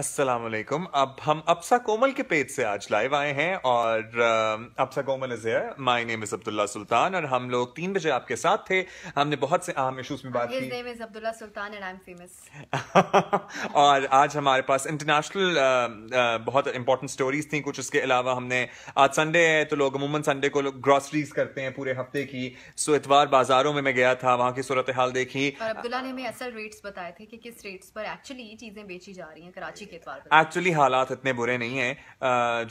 अस्सलाम वालेकुम अब हम अप्सा कोमल के पेज से आज लाइव आए हैं और Afsa Komal is here my name is Abdullah Sultan और हम लोग तीन बजे आपके साथ थे हमने बहुत से अहम इश्यूज में बात की name is Abdullah Sultan and I am famous और आज हमारे पास इंटरनेशनल बहुत इंपॉर्टेंट स्टोरीज थी कुछ उसके अलावा हमने आज संडे है तो लोग अमूमन संडे को लोग ग्रॉसरीज करते हैं पूरे हफ्ते की सो इतवार बाजारों में मैं गया था वहाँ की सूरत हाल देखी और अब्दुल्ला ने हमें असल रेट्स बताए थे कि किस रेट्स पर एक्चुअली चीजें बेची जा रही हैं कराची एक्चुअली हालात इतने बुरे नहीं है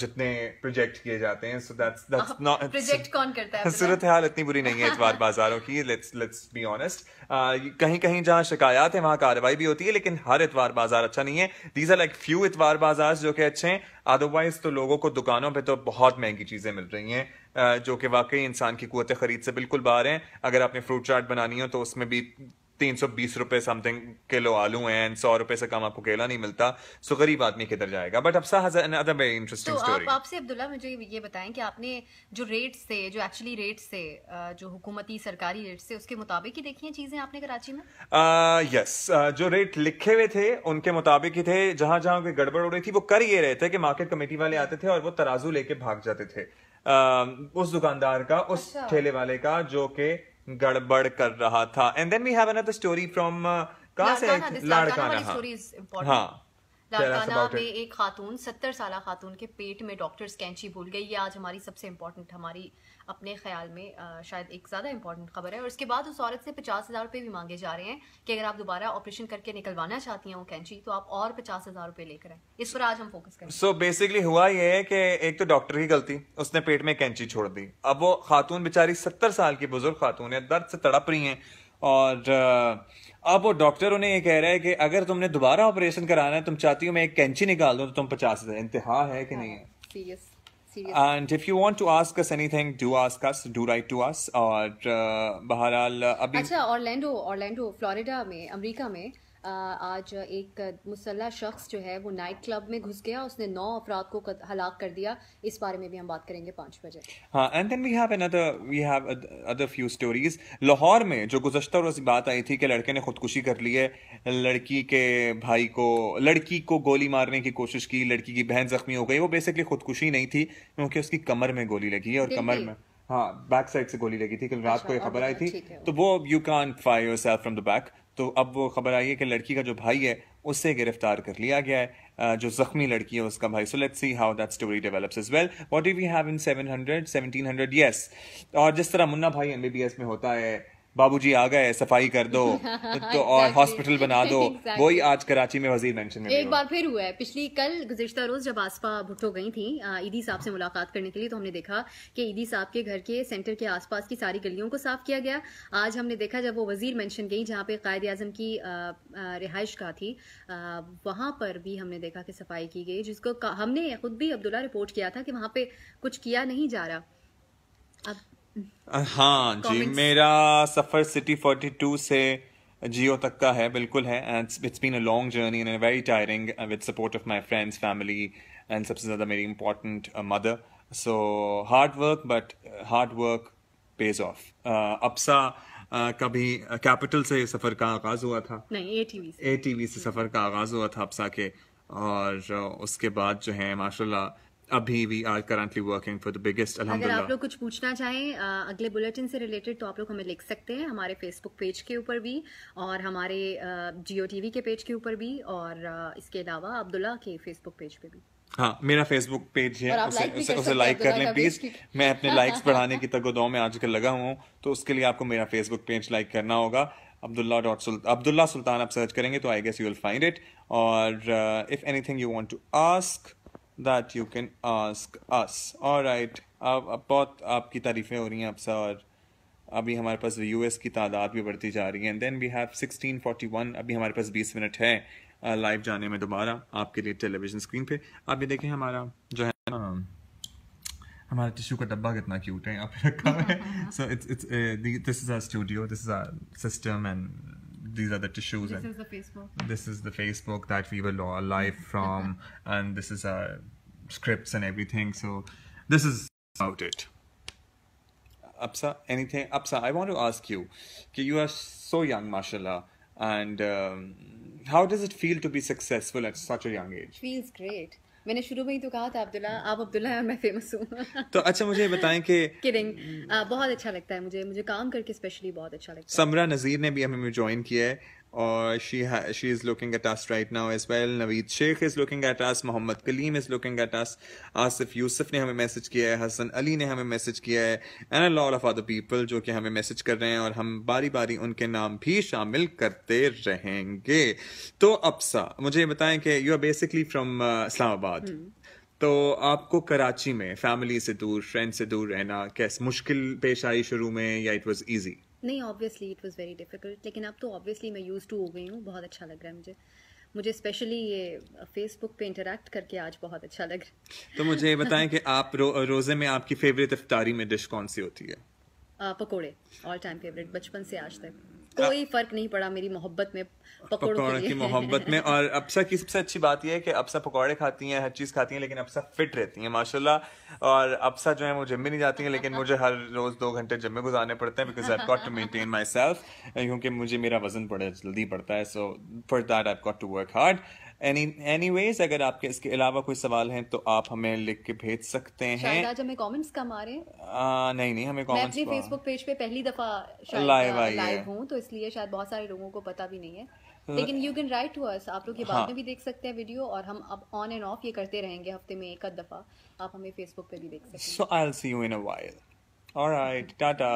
जितने प्रोजेक्ट किए जाते हैं so that's that's not project कौन करता है सूरत हाल इतनी बुरी नहीं है इस बार बाजारों की लेट्स लेट्स बी ऑनेस्ट कहीं कहीं जहाँ शिकायत है वहाँ कार्रवाई भी होती है लेकिन हर इतवार बाजार अच्छा नहीं है दीज आर लाइक फ्यू इतवार बाजार जो कि अच्छे हैं अदरवाइज तो लोगों को दुकानों पर तो बहुत महंगी चीजें मिल रही हैं जो कि वाकई इंसान की कुत खरीद से बिल्कुल बाहर हैं अगर आपने फ्रूट चाट बनानी हो तो उसमें भी तीन सौ बीस रुपए समथिंग किलो आलू एंड सौ रुपए से कम आपको केला नहीं मिलता सो गरीब आदमी किधर जाएगा but Afsa very interesting story आपसे अब्दुल्ला मुझे ये बताएं कि आपने जो रेट से जो एक्चुअली रेट से जो हुकूमती सरकारी रेट से उसके मुताबिक ही देखी हैं चीजें आपने कराची में यस uh, yes, uh, जो रेट लिखे हुए थे उनके मुताबिक ही थे जहां जहां कोई गड़बड़ हो रही थी वो कर ये रहे थे कि मार्केट कमेटी वाले आते थे और वो तराजू लेके भाग जाते थे uh, उस दुकानदार का उस अच्छा। ठेले अच्छा। वाले का जो के गड़बड़ कर रहा था and then we have another story from कहाँ से लाड़काना हाँ दारकाना में एक खातून सत्तर साल खातून के पेट में डॉक्टर्स कैंची भूल गई ये आज हमारी सबसे इम्पोर्टेंट हमारी अपने ख्याल में आ, शायद एक ज़्यादा इंपॉर्टेंट खबर है और उसके बाद उस औरत से पचास हज़ार रुपये भी मांगे जा रहे हैं कि अगर आप दोबारा ऑपरेशन करके निकलवाना चाहती हैं वो कैंची तो आप और पचास हज़ार रुपये लेकर आए इस पर आज हम फोकस करें सो बेसिकली हुआ ये है कि एक तो डॉक्टर की गलती उसने पेट में कैंची छोड़ दी अब वो खातून बेचारी सत्तर साल की बुजुर्ग खातून है दर्द से तड़प रही है और अब वो डॉक्टर उन्हें ये कह रहा है कि अगर तुमने दोबारा ऑपरेशन कराना है तुम चाहती हो मैं एक कैंची निकाल दूँ तो तुम पचास हज़ार इंतहा है कि नहीं है and if you want to ask us anything do ask us do write to us और बहरहाल अभी अच्छा ऑरलैंडो ऑरलैंडो फ्लोरिडा में अमेरिका में आज एक मुसल्ह शख्स जो है वो नाइट क्लब में घुस गया उसने नौ अफराद को हलाक कर दिया इस बारे में भी हम बात करेंगे पाँच बजे हाँ and then we have another we have other few stories Lahore में जो गुजशत रोज बात आई थी कि लड़के ने खुदकुशी कर ली है लड़की के भाई को लड़की को गोली मारने की कोशिश की लड़की की बहन जख्मी हो गई वो बेसिकली खुदकुशी नहीं थी क्योंकि उसकी कमर में गोली लगी है और कमर में हाँ बैक साइड से गोली लगी थी कल रात अच्छा, को ये खबर आई मतलब थी तो वो you can fire yourself from the back तो अब वो खबर आई है कि लड़की का जो भाई है उससे गिरफ्तार कर लिया गया है जो जख्मी लड़की है उसका भाई so let's see how that story develops is well what do we have in 700 1700 yes और जिस तरह मुन्ना भाई एमबीबीएस में होता है बाबूजी आ गए सफाई कर दो तो और हॉस्पिटल बना दो वही आज कराची में वजीर मेंशन में एक बार फिर हुआ है पिछली कल गुजशतर रोज जब आसपा भुट्टो गई थी ईदी साहब से मुलाकात करने के लिए तो हमने देखा कि ईदी साहब के घर के सेंटर के आसपास की सारी गलियों को साफ किया गया आज हमने देखा जब वो वजीर मेंशन गई जहाँ पे कायद आजम की रिहाइश का थी वहाँ पर भी हमने देखा कि सफाई की गई जिसको हमने खुद भी अब्दुल्ला रिपोर्ट किया था कि वहाँ पे कुछ किया नहीं जा रहा अब हाँ जी मेरा सफ़र सिटी फोर्टी टू से जियो तक का है बिल्कुल है and it's been a long journey and very tiring with support of my friends family and सबसे ज़्यादा मेरी important mother so hard work but hard work pays off Afsa कभी कैपिटल से सफर का आगाज हुआ था नहीं ए टी वी से सफर का आगाज हुआ था अपसा के और uh, उसके बाद जो है माशाल्लाह अभी we are currently working for the biggest अगर आप लोग कुछ पूछना चाहें अगले बुलेटिन से रिलेटेड तो आप लोग हमें लिख सकते हैं हमारे फेसबुक पेज के ऊपर भी और हमारे जियो टीवी के पेज के ऊपर भी और इसके अलावा अब्दुल्ला के फेसबुक पेज पे भी हाँ मेरा फेसबुक पेज है उसे उसे, उसे लाइक कर लें प्लीज मैं अपने लाइक्स बढ़ाने की तगोदौ में आजकल लगा हुआ तो उसके लिए आपको मेरा फेसबुक पेज लाइक करना होगा अब्दुल्ला डॉट अब्दुल्ला सुल्तान आप सर्च करेंगे तो I guess you will find it और if anything you want to ask that you can ask us और राइट अब बहुत आपकी तारीफ़ें हो रही हैं आपसे और अभी हमारे पास यू एस की तादाद भी बढ़ती जा रही है and then we have sixteen forty one अभी हमारे पास बीस मिनट है लाइव जाने में दोबारा आपके लिए टेलीविजन स्क्रीन पे आप ये देखें हमारा जो है ना हमारा टिश्यू का डब्बा कितना क्यूट है यहाँ पे रखा है so it's it's this is our studio this is our system and these are the tissues. This is the Facebook. This is the Facebook that we were live from, and this is our uh, scripts and everything. So this is about it. Apsa, anything? Apsa, I want to ask you, you are so young, mashallah, and um, how does it feel to be successful at such a young age? Feels great. मैंने शुरू में ही तो कहा था अब्दुल्ला आप अब्दुल्ला मैं famous हूँ तो अच्छा मुझे बताएं कि किडिंग बहुत अच्छा लगता है मुझे मुझे काम करके स्पेशली बहुत अच्छा लगता है समरा नज़ीर ने भी हमें ज्वाइन किया है or she ha- she is looking at us right now as well Naveed Sheikh is looking at us Mohammad Kaleem is looking at us Asif Yusuf ने हमें मैसेज किया है हसन अली ने हमें मैसेज किया है and a lot of other people जो कि हमें मैसेज कर रहे हैं और हम बारी बारी उनके नाम भी शामिल करते रहेंगे तो अप्सा मुझे बताएं कि you are basically from Islamabad तो आपको कराची में फैमिली से दूर फ्रेंड से दूर रहना कैसे मुश्किल पेश आई शुरू में या इट वाज इजी नहीं obviously it was very difficult लेकिन अब तो ऑब्वियसली मैं यूज़ टू हो गई हूँ बहुत अच्छा लग रहा है मुझे मुझे स्पेशली ये फेसबुक uh, पे इंटरेक्ट करके आज बहुत अच्छा लग रहा है तो मुझे ये बताएं कि आप रो, uh, रोज़े में आपकी फेवरेट इफ्तारी में डिश कौन सी होती है uh, पकोड़े ऑल टाइम फेवरेट बचपन से आज तक कोई फर्क नहीं पड़ा मेरी मोहब्बत में पकौड़ों की मोहब्बत में और अपसा की सबसे अच्छी बात यह है कि अपसा पकौड़े खाती हैं हर चीज़ खाती हैं लेकिन अपसा फिट रहती हैं माशाल्लाह और अपसा जो है वो जिम भी नहीं जाती हैं लेकिन मुझे हर रोज़ दो घंटे जिम में गुजारने पड़ते हैं because I got to maintain myself क्योंकि मुझे मेरा वजन बड़ा जल्दी पड़ता है so for that I got to work hard any anyways अगर आपके इसके अलावा कोई सवाल हैं तो आप हमें लिख के भेज सकते हैं आज हमें कमेंट्स कम आ रहे हैं नहीं नहीं हमें कमेंट्स मैं फेसबुक पेज पे पहली दफा लाइव आई हूँ तो इसलिए शायद बहुत सारे लोगों को पता भी नहीं है तो लेकिन you can write to us आप लोग ये बाद हाँ। में भी देख सकते हैं वीडियो और हम अब ऑन एंड ऑफ ये करते रहेंगे हफ्ते में एक दफा आप हमें फेसबुक पे भी देख सकते हैं so I will see you in a while alright Tata